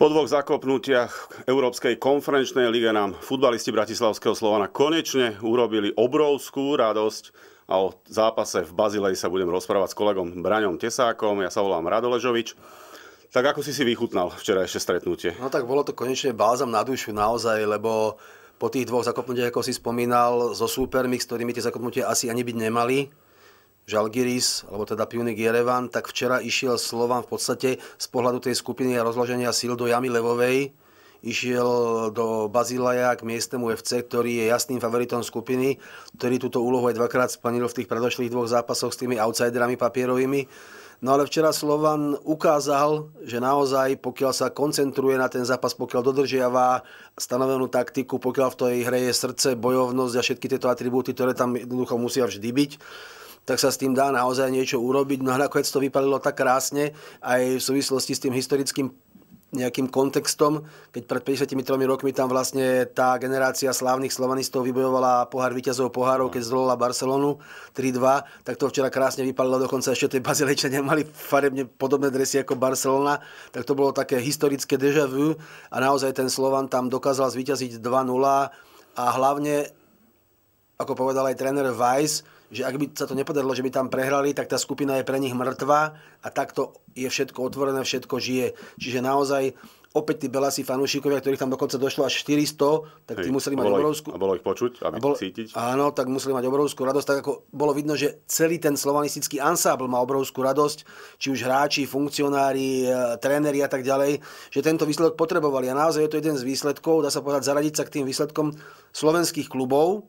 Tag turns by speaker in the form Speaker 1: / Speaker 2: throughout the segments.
Speaker 1: Po dvoch zakopnutiach Európskej konferenčnej lige nám futbalisti Bratislavského Slovana konečne urobili obrovskú radosť a o zápase v Bazilej sa budem rozprávať s kolegom Braňom Tesákom. Ja sa volám Radoležovič. Tak ako si si vychutnal včera ešte stretnutie?
Speaker 2: No tak bolo to konečne bázam na dušu naozaj, lebo po tých dvoch zakopnutiach, ako si spomínal, so súpermi, s ktorými tie zakopnutie asi ani byť nemali, Žalgiris, alebo teda Pionik Jerevan, tak včera išiel Slovan v podstate z pohľadu tej skupiny a rozloženia síl do jamy Levovej, išiel do Bazilaja k miestnemu FC, ktorý je jasným favoritom skupiny, ktorý túto úlohu aj dvakrát splnil v tých predošlých dvoch zápasoch s tými outsiderami papierovými. No ale včera Slovan ukázal, že naozaj pokiaľ sa koncentruje na ten zápas, pokiaľ dodržiava stanovenú taktiku, pokiaľ v tej hre je srdce, bojovnosť a všetky tieto atribúty, ktoré tam jednoducho musia vždy byť, tak sa s tým dá naozaj niečo urobiť. No nakoniec to vypadalo tak krásne aj v súvislosti s tým historickým nejakým kontextom, keď pred 53 rokmi tam vlastne tá generácia slávnych slovanistov vybojovala pohár víťazov pohárov, keď zdolala Barcelonu 3-2, tak to včera krásne vypadalo dokonca ešte tie Bazilejčania mali farebne podobné dresy ako Barcelona, tak to bolo také historické deja vu a naozaj ten Slovan tam dokázal zvíťaziť 2-0 a hlavne, ako povedal aj tréner Weiss, že ak by sa to nepodarilo, že by tam prehrali, tak tá skupina je pre nich mŕtva a takto je všetko otvorené, všetko žije. Čiže naozaj opäť tí belasi fanúšikovia, ktorých tam dokonca došlo až 400,
Speaker 1: tak tí Hej, museli mať obrovskú... a bolo ich počuť, aby bol, cítiť.
Speaker 2: Áno, tak museli mať obrovskú radosť. Tak ako bolo vidno, že celý ten slovanistický ansábl má obrovskú radosť, či už hráči, funkcionári, e, tréneri a tak ďalej, že tento výsledok potrebovali. A naozaj je to jeden z výsledkov, dá sa povedať, zaradiť sa k tým výsledkom slovenských klubov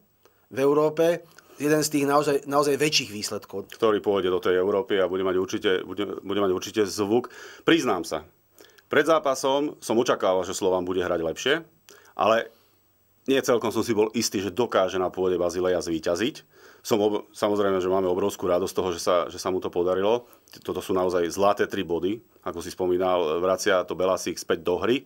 Speaker 2: v Európe jeden z tých naozaj, naozaj väčších výsledkov.
Speaker 1: Ktorý pôjde do tej Európy a bude mať určite, bude, bude mať určite zvuk. Priznám sa, pred zápasom som očakával, že Slován bude hrať lepšie, ale nie celkom som si bol istý, že dokáže na pôde Bazileja zvíťaziť. Som ob... Samozrejme, že máme obrovskú radosť toho, že sa, že sa mu to podarilo. Toto sú naozaj zlaté tri body. Ako si spomínal, vracia to Belasík späť do hry. E...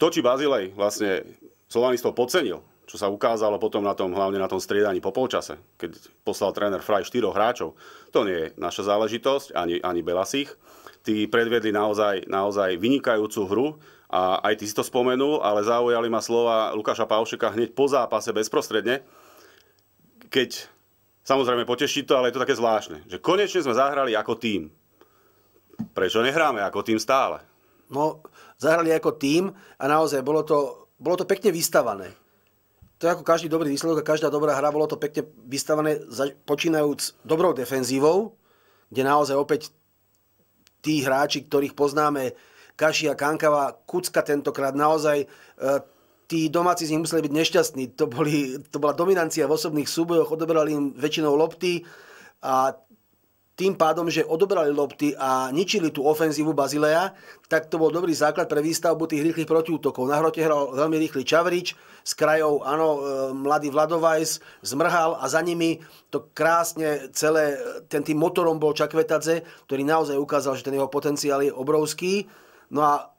Speaker 1: To, či Bazilej vlastne Slovanistov podcenil, čo sa ukázalo potom na tom, hlavne na tom striedaní po polčase, keď poslal tréner Fraj štyroch hráčov. To nie je naša záležitosť, ani, ani Belasich. Tí predvedli naozaj, naozaj vynikajúcu hru a aj ty si to spomenul, ale zaujali ma slova Lukáša Pavšeka hneď po zápase bezprostredne, keď samozrejme poteší to, ale je to také zvláštne, že konečne sme zahrali ako tým. Prečo nehráme ako tým stále? No, zahrali ako tým a
Speaker 2: naozaj bolo to, bolo to pekne vystavané to je ako každý dobrý výsledok a každá dobrá hra, bolo to pekne vystavané, počínajúc dobrou defenzívou, kde naozaj opäť tí hráči, ktorých poznáme, Kašia, Kankava, Kucka tentokrát naozaj, e, tí domáci z nich museli byť nešťastní. To, boli, to bola dominancia v osobných súbojoch, odoberali im väčšinou lopty a tým pádom, že odobrali lopty a ničili tú ofenzívu Bazileja, tak to bol dobrý základ pre výstavbu tých rýchlych protiútokov. Na hrote hral veľmi rýchly Čavrič, s krajou áno, e, mladý Vladovajs, zmrhal a za nimi to krásne celé, ten tým motorom bol Čakvetadze, ktorý naozaj ukázal, že ten jeho potenciál je obrovský. No a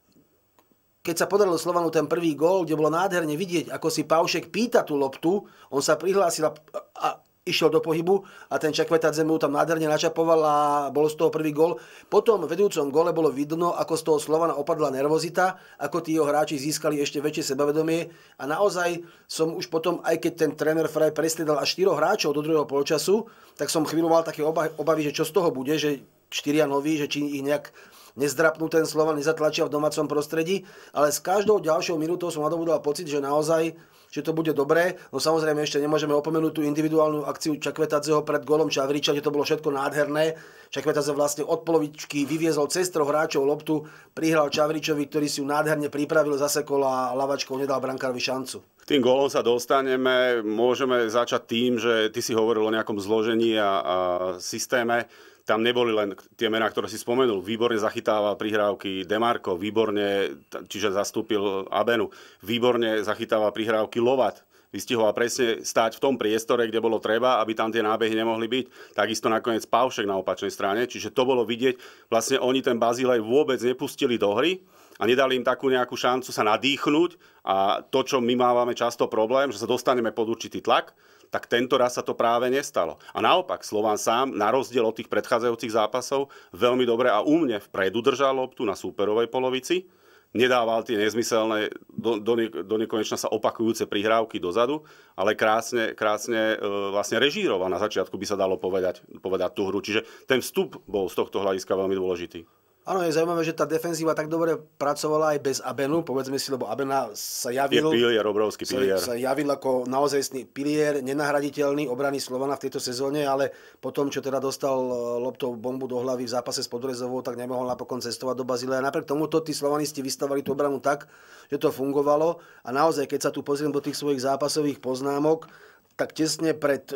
Speaker 2: keď sa podarilo Slovanu ten prvý gól, kde bolo nádherne vidieť, ako si Paušek pýta tú loptu, on sa prihlásil a išiel do pohybu a ten Čakvetadze mu tam nádherne načapoval a bol z toho prvý gol. Potom v vedúcom gole bolo vidno, ako z toho Slovana opadla nervozita, ako tí jeho hráči získali ešte väčšie sebavedomie a naozaj som už potom, aj keď ten tréner Fraj presledal dal až 4 hráčov do druhého polčasu, tak som chvíľu mal také obavy, že čo z toho bude, že štyria noví, že či ich nejak nezdrapnú ten Slovan, nezatlačia v domácom prostredí, ale s každou ďalšou minútou som nadobudol pocit, že naozaj že to bude dobré. No samozrejme ešte nemôžeme opomenúť tú individuálnu akciu Čakvetadzeho pred golom Čavriča, kde to bolo všetko nádherné. Čakvetadze vlastne od polovičky vyviezol cez troch hráčov loptu, prihral Čavričovi, ktorý si ju nádherne pripravil, zasekol a lavačkou nedal brankárovi šancu.
Speaker 1: K tým gólom sa dostaneme. Môžeme začať tým, že ty si hovoril o nejakom zložení a, a systéme tam neboli len tie mená, ktoré si spomenul. Výborne zachytával prihrávky Demarko, výborne, čiže zastúpil Abenu, výborne zachytával prihrávky Lovat, vystihoval presne stať v tom priestore, kde bolo treba, aby tam tie nábehy nemohli byť. Takisto nakoniec Pavšek na opačnej strane, čiže to bolo vidieť. Vlastne oni ten Bazilej vôbec nepustili do hry a nedali im takú nejakú šancu sa nadýchnuť a to, čo my mávame často problém, že sa dostaneme pod určitý tlak, tak tento raz sa to práve nestalo. A naopak, Slován sám, na rozdiel od tých predchádzajúcich zápasov, veľmi dobre a úmne vpredu držal loptu na súperovej polovici, nedával tie nezmyselné, do, do, ne, do nekonečna sa opakujúce prihrávky dozadu, ale krásne, krásne e, vlastne režíroval na začiatku, by sa dalo povedať, povedať tú hru. Čiže ten vstup bol z tohto hľadiska veľmi dôležitý.
Speaker 2: Áno, je zaujímavé, že tá defenzíva tak dobre pracovala aj bez Abenu, povedzme si, lebo Abena sa javil... Je pilier, obrovský pilier. Sa, sa javil ako naozaj pilier, nenahraditeľný obrany Slovana v tejto sezóne, ale potom, čo teda dostal e, loptou bombu do hlavy v zápase s Podrezovou, tak nemohol napokon cestovať do Bazília. A napriek tomuto tí slovanisti vystavali tú obranu tak, že to fungovalo. A naozaj, keď sa tu pozriem do tých svojich zápasových poznámok, tak tesne pred e,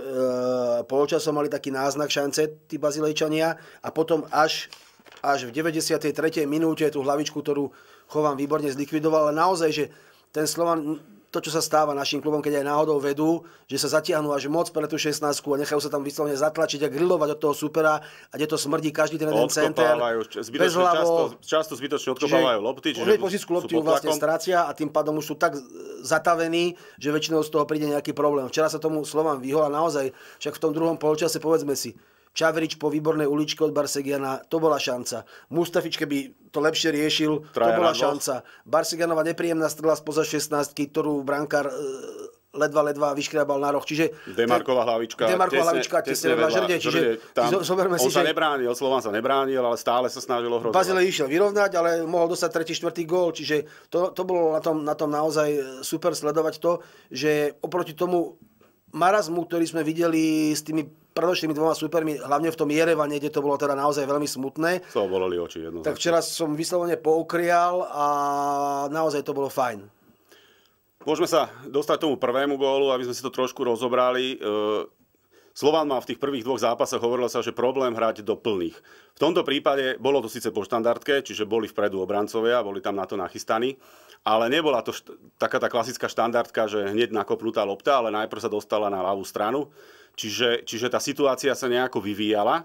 Speaker 2: polčasom mali taký náznak šance tí Bazilejčania a potom až až v 93. minúte tú hlavičku, ktorú Chovan výborne zlikvidoval, ale naozaj, že ten Slovan to, čo sa stáva našim klubom, keď aj náhodou vedú, že sa zatiahnú až moc pre tú 16 a nechajú sa tam vyslovene zatlačiť a grilovať od toho supera a kde to smrdí každý ten jeden center. Zbytočne, hlavo, často,
Speaker 1: často zbytočne odkopávajú lopty. Čiže pozísku lopty vlastne
Speaker 2: stracia a tým pádom už sú tak zatavení, že väčšinou z toho príde nejaký problém. Včera sa tomu Slovan vyhol a naozaj však v tom druhom polčase povedzme si, Čaverič po výbornej uličke od Barsegiana, to bola šanca. Mustafič, keby to lepšie riešil, Traja to bola rango. šanca. Barsegianova nepríjemná strela spoza 16, ktorú brankár e, ledva, ledva vyškriabal na roh. Čiže... Demarková hlavička. Demarková hlavička, tesne, vedľa žrde. Čiže tam, zoberme si, on sa že...
Speaker 1: nebránil, Slován sa nebránil, ale stále sa snažilo ohrozovať. Bazile išiel
Speaker 2: vyrovnať, ale mohol dostať tretí, štvrtý gól. Čiže to, to bolo na tom, na tom naozaj e, super sledovať to, že oproti tomu marazmu, ktorý sme videli s tými predošlými dvoma supermi, hlavne v tom Jerevane, kde to bolo teda naozaj veľmi smutné.
Speaker 1: To boleli oči jedno. Tak
Speaker 2: včera som vyslovene poukrial a naozaj to bolo fajn.
Speaker 1: Môžeme sa dostať tomu prvému gólu, aby sme si to trošku rozobrali. E, Slován má v tých prvých dvoch zápasoch hovorilo sa, že problém hrať do plných. V tomto prípade bolo to síce po štandardke, čiže boli vpredu obrancovia, boli tam na to nachystaní, ale nebola to št- taká tá klasická štandardka, že hneď nakopnutá lopta, ale najprv sa dostala na ľavú stranu. Čiže, čiže tá situácia sa nejako vyvíjala,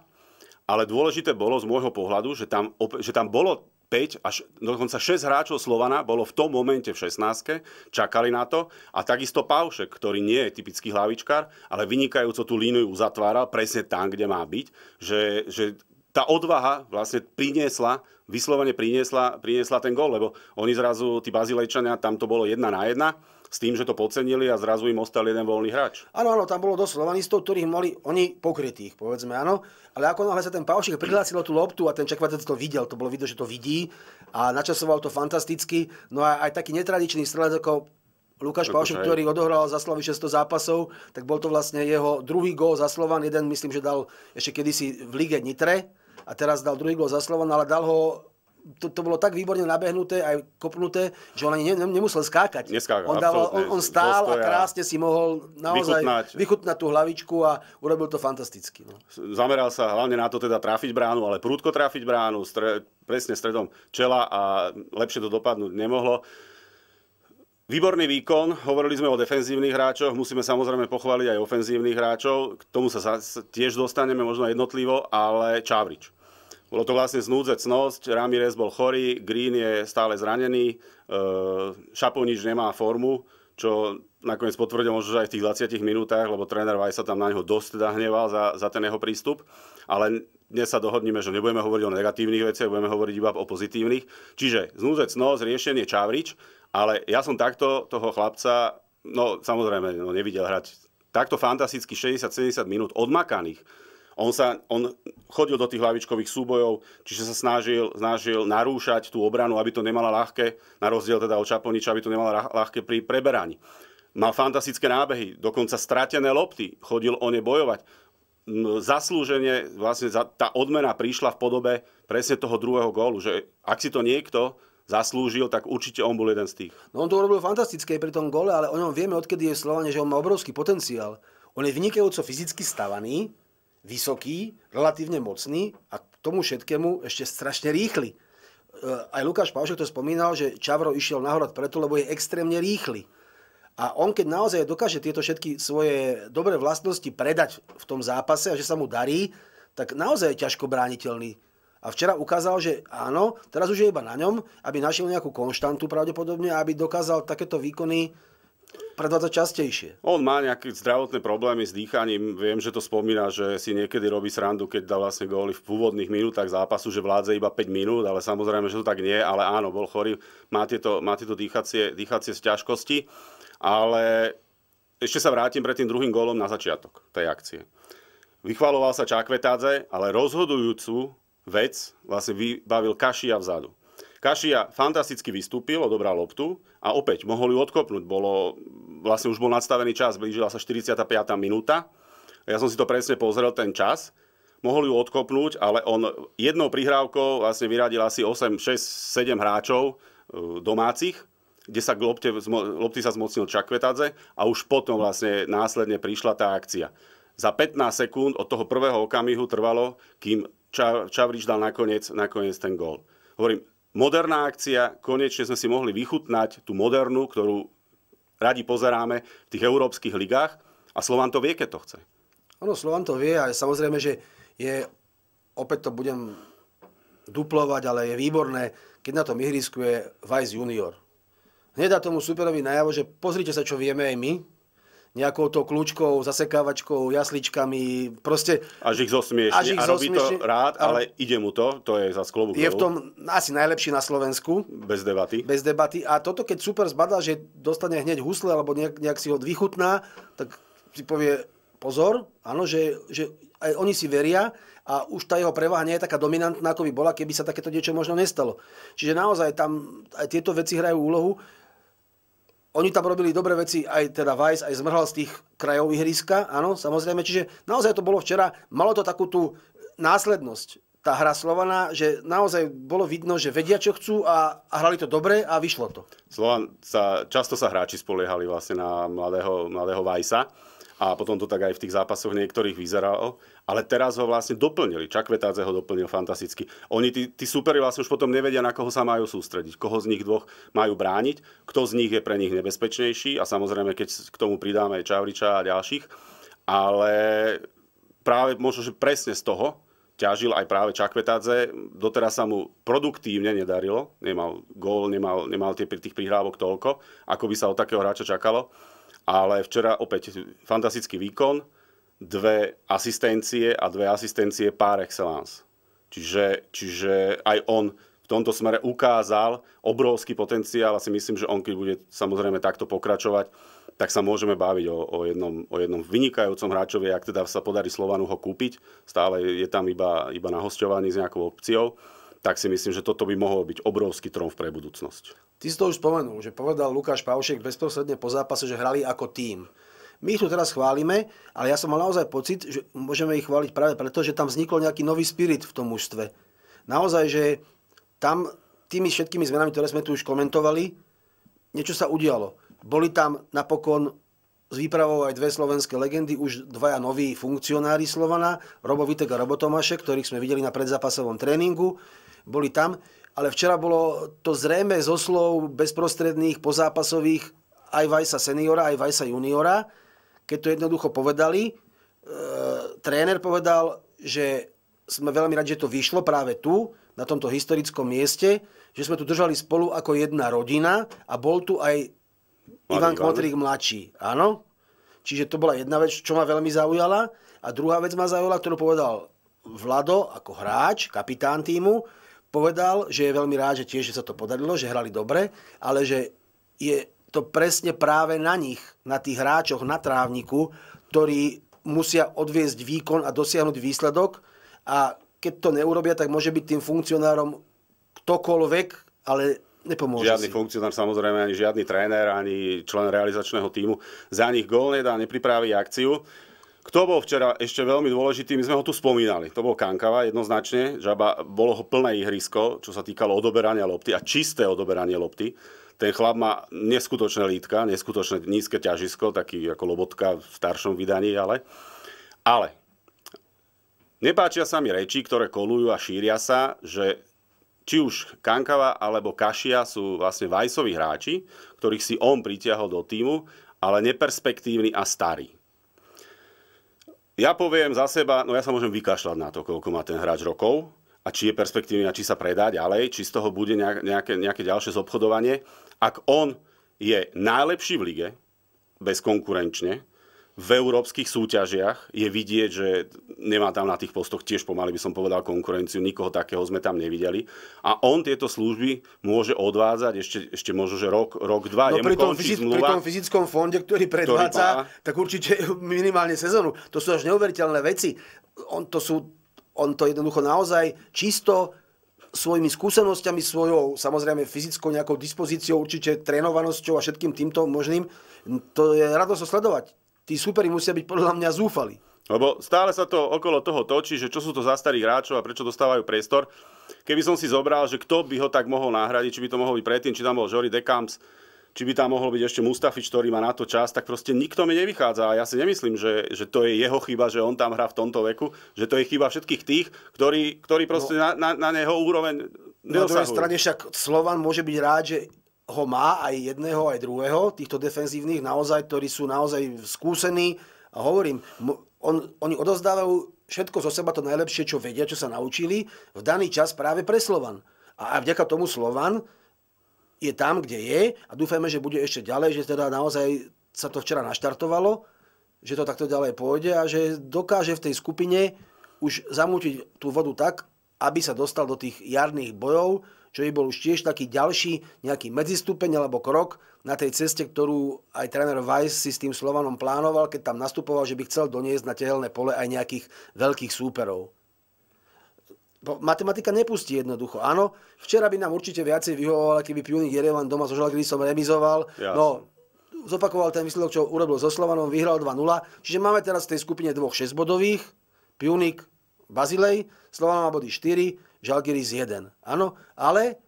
Speaker 1: ale dôležité bolo z môjho pohľadu, že tam, že tam bolo 5 až dokonca 6 hráčov Slovana bolo v tom momente v 16. Čakali na to. A takisto Paušek, ktorý nie je typický hlavičkár, ale vynikajúco tú líniu uzatváral presne tam, kde má byť. Že, že tá odvaha vlastne priniesla, vyslovene priniesla, priniesla ten gol, lebo oni zrazu, tí Bazilejčania, tam to bolo jedna na jedna s tým, že to podcenili a zrazu im ostal jeden voľný hráč.
Speaker 2: Áno, áno, tam bolo dosť slovanistov, ktorých mali oni pokrytých, povedzme, áno. Ale ako náhle sa ten Paušik prihlásil tú loptu a ten Čekvatec to videl, to bolo vidno, že to vidí a načasoval to fantasticky. No a aj taký netradičný strelec ako Lukáš Paušek, ktorý odohral za Slavy 600 zápasov, tak bol to vlastne jeho druhý gól za Slovan. Jeden myslím, že dal ešte kedysi v lige Nitre a teraz dal druhý gól za Slovan, ale dal ho to, to bolo tak výborne nabehnuté, aj kopnuté, že on ani ne, nemusel skákať.
Speaker 1: Neskáka, on, dával, on, on stál a krásne
Speaker 2: si mohol naozaj vychutnať. vychutnať tú hlavičku a urobil to fantasticky. No.
Speaker 1: Zameral sa hlavne na to teda trafiť bránu, ale prúdko trafiť bránu, stre, presne stredom čela a lepšie to dopadnúť nemohlo. Výborný výkon, hovorili sme o defenzívnych hráčoch, musíme samozrejme pochváliť aj ofenzívnych hráčov, k tomu sa tiež dostaneme možno jednotlivo, ale Čavrič bolo to vlastne cnosť, Ramirez bol chorý, Green je stále zranený, e, Šapo nemá formu, čo nakoniec potvrdil možno aj v tých 20 minútach, lebo tréner Vaj sa tam na neho dosť teda hneval za, za ten jeho prístup, ale dnes sa dohodneme, že nebudeme hovoriť o negatívnych veciach, budeme hovoriť iba o pozitívnych. Čiže znúzec nos, riešenie Čavrič, ale ja som takto toho chlapca, no samozrejme, no, nevidel hrať takto fantasticky 60-70 minút odmakaných on, sa, on chodil do tých hlavičkových súbojov, čiže sa snažil, snažil narúšať tú obranu, aby to nemala ľahké, na rozdiel teda od Čaponiča, aby to nemala ľahké pri preberaní. Mal fantastické nábehy, dokonca stratené lopty, chodil o ne bojovať. Zaslúženie, vlastne tá odmena prišla v podobe presne toho druhého gólu, že ak si to niekto zaslúžil, tak určite on bol jeden z tých. No on to urobil fantastické
Speaker 2: pri tom gole, ale o ňom vieme, odkedy je Slovanie, že on má obrovský potenciál. On je vynikajúco fyzicky stavaný, vysoký, relatívne mocný a k tomu všetkému ešte strašne rýchly. E, aj Lukáš Pavšek to spomínal, že Čavro išiel nahorad preto, lebo je extrémne rýchly. A on keď naozaj dokáže tieto všetky svoje dobré vlastnosti predať v tom zápase a že sa mu darí, tak naozaj je ťažko brániteľný. A včera ukázal, že áno, teraz už je iba na ňom, aby našiel nejakú konštantu pravdepodobne a aby dokázal takéto výkony predvádza častejšie.
Speaker 1: On má nejaké zdravotné problémy s dýchaním. Viem, že to spomína, že si niekedy robí srandu, keď dá vlastne góly v pôvodných minútach zápasu, že vládze iba 5 minút, ale samozrejme, že to tak nie. Ale áno, bol chorý, má tieto, má tieto dýchacie, dýchacie ťažkosti. Ale ešte sa vrátim pred tým druhým gólom na začiatok tej akcie. Vychvaloval sa Čakvetádze, ale rozhodujúcu vec vlastne vybavil Kašia vzadu. Kašia fantasticky vystúpil, odobral loptu a opäť mohol ju odkopnúť. Bolo, vlastne už bol nadstavený čas, blížila sa 45. minúta. Ja som si to presne pozrel, ten čas. Mohol ju odkopnúť, ale on jednou prihrávkou vlastne vyradil asi 8, 6, 7 hráčov e, domácich kde sa lopte, lopty sa zmocnil Čakvetadze a už potom vlastne následne prišla tá akcia. Za 15 sekúnd od toho prvého okamihu trvalo, kým Čavrič dal nakoniec, nakoniec ten gól. Hovorím, Moderná akcia, konečne sme si mohli vychutnať tú modernú, ktorú radi pozeráme v tých európskych ligách a Slovan to vie, keď to chce.
Speaker 2: Áno, Slovan to vie a samozrejme, že je, opäť to budem duplovať, ale je výborné, keď na tom ihrisku je Vice Junior. Hneď dá tomu superovi najavo, že pozrite sa, čo vieme aj my, nejakou to kľúčkou, zasekávačkou, jasličkami, proste...
Speaker 1: Až ich zosmiešne. Až ich a robí to rád, ale, ale ide mu to, to je za sklobu. Je v tom
Speaker 2: asi najlepší na Slovensku. Bez debaty. Bez debaty. A toto, keď super zbadá, že dostane hneď husle, alebo nejak, nejak si ho vychutná, tak si povie, pozor, áno, že, že aj oni si veria a už tá jeho prevaha nie je taká dominantná, ako by bola, keby sa takéto niečo možno nestalo. Čiže naozaj tam aj tieto veci hrajú úlohu. Oni tam robili dobré veci, aj teda Vice, aj zmrhal z tých krajov ihriska, áno, samozrejme. Čiže naozaj to bolo včera, malo to takú tú následnosť, tá hra Slovana, že naozaj bolo vidno, že vedia, čo chcú a, a hrali to dobre a vyšlo to.
Speaker 1: Slovan sa, často sa hráči spoliehali vlastne na mladého, mladého Vajsa a potom to tak aj v tých zápasoch niektorých vyzeralo. Ale teraz ho vlastne doplnili. Čakvetáce ho doplnil fantasticky. Oni, tí, tí superi vlastne už potom nevedia, na koho sa majú sústrediť, koho z nich dvoch majú brániť, kto z nich je pre nich nebezpečnejší a samozrejme, keď k tomu pridáme aj Čavriča a ďalších. Ale práve možno, že presne z toho ťažil aj práve Čakvetáce, Doteraz sa mu produktívne nedarilo. Nemal gól, nemal, nemal tie, tých prihrávok toľko, ako by sa od takého hráča čakalo ale včera opäť fantastický výkon, dve asistencie a dve asistencie par excellence. Čiže, čiže aj on v tomto smere ukázal obrovský potenciál a si myslím, že on keď bude samozrejme takto pokračovať, tak sa môžeme baviť o, o, jednom, o jednom vynikajúcom hráčovi, ak teda sa podarí Slovanu ho kúpiť. Stále je tam iba, iba na hostovaní s nejakou opciou tak si myslím, že toto by mohol byť obrovský tromf pre budúcnosť.
Speaker 2: Ty si to už spomenul, že povedal Lukáš Pavšek bezprostredne po zápase, že hrali ako tým. My ich tu teraz chválime, ale ja som mal naozaj pocit, že môžeme ich chváliť práve preto, že tam vznikol nejaký nový spirit v tom mužstve. Naozaj, že tam tými všetkými zmenami, ktoré sme tu už komentovali, niečo sa udialo. Boli tam napokon s výpravou aj dve slovenské legendy, už dvaja noví funkcionári Slovana, Robo Vitek a Robo Tomášek, ktorých sme videli na predzápasovom tréningu boli tam, ale včera bolo to zrejme zo slov bezprostredných, pozápasových aj Vajsa seniora, aj Vajsa juniora, keď to jednoducho povedali. E, tréner povedal, že sme veľmi radi, že to vyšlo práve tu, na tomto historickom mieste, že sme tu držali spolu ako jedna rodina a bol tu aj
Speaker 1: Mladý Ivan Kmotrík
Speaker 2: mladší. Áno? Čiže to bola jedna vec, čo ma veľmi zaujala. A druhá vec ma zaujala, ktorú povedal Vlado ako hráč, kapitán týmu, povedal, že je veľmi rád, že tiež že sa to podarilo, že hrali dobre, ale že je to presne práve na nich, na tých hráčoch, na trávniku, ktorí musia odviezť výkon a dosiahnuť výsledok a keď to neurobia, tak môže byť tým funkcionárom ktokoľvek, ale nepomôže Žiadny si.
Speaker 1: funkcionár, samozrejme ani žiadny tréner, ani člen realizačného týmu za nich gól nedá, nepripraví akciu. Kto bol včera ešte veľmi dôležitý, my sme ho tu spomínali. To bol Kankava jednoznačne, žaba, bolo ho plné ihrisko, čo sa týkalo odoberania lopty a čisté odoberanie lopty. Ten chlap má neskutočné lítka, neskutočné nízke ťažisko, taký ako Lobotka v staršom vydaní, ale... Ale nepáčia sa mi reči, ktoré kolujú a šíria sa, že či už Kankava alebo Kašia sú vlastne Vajsoví hráči, ktorých si on pritiahol do týmu, ale neperspektívny a starý. Ja poviem za seba, no ja sa môžem vykašľať na to, koľko má ten hráč rokov a či je perspektívny a či sa predá ďalej, či z toho bude nejaké, nejaké ďalšie zobchodovanie. Ak on je najlepší v lige, bezkonkurenčne, v európskych súťažiach je vidieť, že nemá tam na tých postoch tiež pomaly by som povedal konkurenciu, nikoho takého sme tam nevideli. A on tieto služby môže odvádzať ešte, ešte možno, že rok, rok dva. No, pri, tom fyzic- zmluva, pri tom
Speaker 2: fyzickom fonde, ktorý predvádza, ktorý má... tak určite minimálne sezonu. To sú až neuveriteľné veci. On to, sú, on to jednoducho naozaj čisto svojimi skúsenosťami, svojou samozrejme fyzickou nejakou dispozíciou, určite trénovanosťou a všetkým týmto možným, to je radosť sledovať tí superi musia byť podľa mňa zúfali.
Speaker 1: Lebo stále sa to okolo toho točí, že čo sú to za starých hráčov a prečo dostávajú priestor. Keby som si zobral, že kto by ho tak mohol nahradiť, či by to mohol byť predtým, či tam bol Jory Dekamps, či by tam mohol byť ešte Mustafič, ktorý má na to čas, tak proste nikto mi nevychádza. A ja si nemyslím, že, že to je jeho chyba, že on tam hrá v tomto veku, že to je chyba všetkých tých, ktorí, ktorí proste no. na, na, na neho úroveň neosahujú. Na druhej strane
Speaker 2: však Slovan môže byť rád, že ho má aj jedného, aj druhého, týchto defenzívnych, naozaj, ktorí sú naozaj skúsení. A hovorím, on, oni odozdávajú všetko zo seba to najlepšie, čo vedia, čo sa naučili, v daný čas práve pre Slovan. A aj vďaka tomu Slovan je tam, kde je a dúfajme, že bude ešte ďalej, že teda naozaj sa to včera naštartovalo, že to takto ďalej pôjde a že dokáže v tej skupine už zamútiť tú vodu tak, aby sa dostal do tých jarných bojov, čo by bol už tiež taký ďalší nejaký medzistúpeň alebo krok na tej ceste, ktorú aj tréner Weiss si s tým Slovanom plánoval, keď tam nastupoval, že by chcel doniesť na tehelné pole aj nejakých veľkých súperov. Matematika nepustí jednoducho. Áno, včera by nám určite viacej vyhovovala, keby Pionik Jerevan doma so som remizoval. Jasne. No, zopakoval ten výsledok, čo urobil so Slovanom, vyhral 2-0. Čiže máme teraz v tej skupine dvoch 6-bodových. Pionik, Bazilej, Slovan má body 4, Žalgiris 1. Áno, ale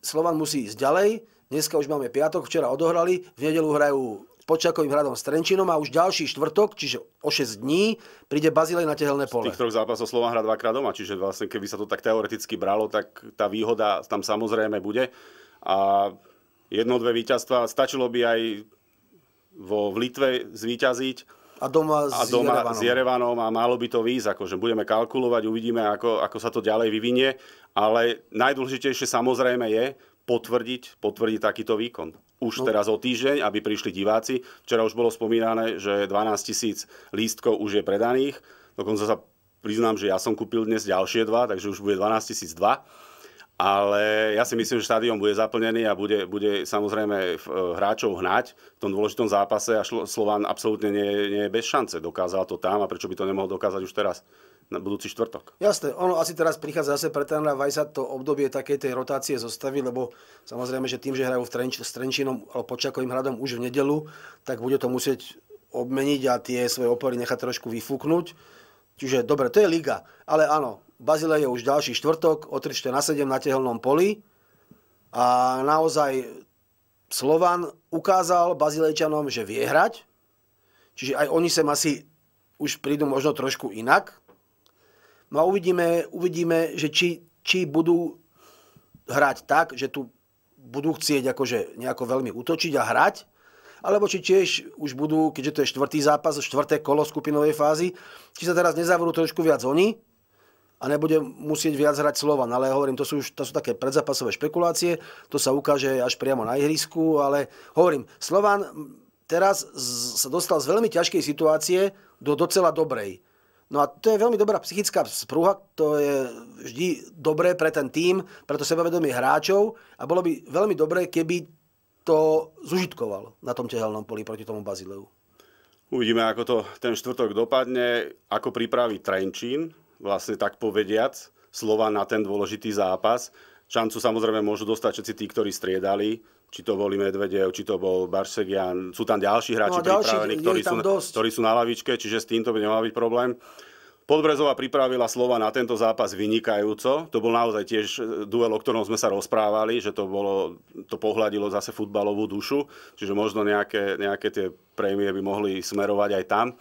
Speaker 2: Slovan musí ísť ďalej. Dneska už máme piatok, včera odohrali, v nedelu hrajú pod Čakovým hradom s Trenčinom a už ďalší štvrtok, čiže o 6 dní, príde Bazilej na tehelné pole. Z
Speaker 1: tých troch zápasov Slovan hrá dvakrát doma, čiže vlastne keby sa to tak teoreticky bralo, tak tá výhoda tam samozrejme bude. A jedno, dve víťazstva, stačilo by aj vo, v Litve zvíťaziť
Speaker 2: a doma, a doma s,
Speaker 1: Jerevanom. a malo by to výjsť. Akože budeme kalkulovať, uvidíme, ako, ako sa to ďalej vyvinie. Ale najdôležitejšie samozrejme je potvrdiť, potvrdiť takýto výkon. Už no. teraz o týždeň, aby prišli diváci. Včera už bolo spomínané, že 12 tisíc lístkov už je predaných. Dokonca sa priznám, že ja som kúpil dnes ďalšie dva, takže už bude 12 002 ale ja si myslím, že štadión bude zaplnený a bude, bude samozrejme eh, hráčov hnať v tom dôležitom zápase a Slován absolútne nie, nie je bez šance. Dokázal to tam a prečo by to nemohol dokázať už teraz? na budúci štvrtok.
Speaker 2: Jasné, ono asi teraz prichádza zase pre trénera Vajsa to obdobie takej tej rotácie zostavy, lebo samozrejme, že tým, že hrajú v Trenč, s Trenčinom alebo Počakovým hradom už v nedelu, tak bude to musieť obmeniť a tie svoje opory nechať trošku vyfúknuť Čiže dobre, to je liga. Ale áno, Bazilej je už ďalší štvrtok, o na 7 na tehelnom poli. A naozaj Slovan ukázal Bazilejčanom, že vie hrať. Čiže aj oni sem asi už prídu možno trošku inak. No a uvidíme, uvidíme že či, či budú hrať tak, že tu budú chcieť akože nejako veľmi útočiť a hrať, alebo či tiež už budú, keďže to je štvrtý zápas, štvrté kolo skupinovej fázy, či sa teraz nezavrú trošku viac oni a nebude musieť viac hrať Slovan. Ale ja hovorím, to sú, to sú také predzapasové špekulácie, to sa ukáže až priamo na ihrisku, ale hovorím, Slovan teraz z, sa dostal z veľmi ťažkej situácie do docela dobrej. No a to je veľmi dobrá psychická sprúha, to je vždy dobré pre ten tým, pre to sebavedomie hráčov a bolo by veľmi dobré, keby to zužitkoval na tom tehelnom poli proti tomu Bazileu.
Speaker 1: Uvidíme, ako to ten štvrtok dopadne, ako pripraví Trenčín, vlastne tak povediac, slova na ten dôležitý zápas. Šancu samozrejme môžu dostať všetci tí, ktorí striedali, či to boli Medvedev, či to bol Barsegian. Sú tam ďalší hráči no, pripravení, ktorí sú, ktorí sú na lavičke, čiže s týmto by nemal byť problém. Podbrezová pripravila slova na tento zápas vynikajúco. To bol naozaj tiež e, duel, o ktorom sme sa rozprávali, že to, bolo, to pohľadilo zase futbalovú dušu, čiže možno nejaké, nejaké tie prémie by mohli smerovať aj tam.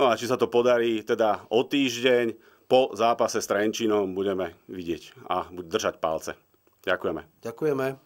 Speaker 1: No a či sa to podarí teda o týždeň po zápase s Trenčinom budeme vidieť a držať palce. Ďakujeme.
Speaker 2: Ďakujeme.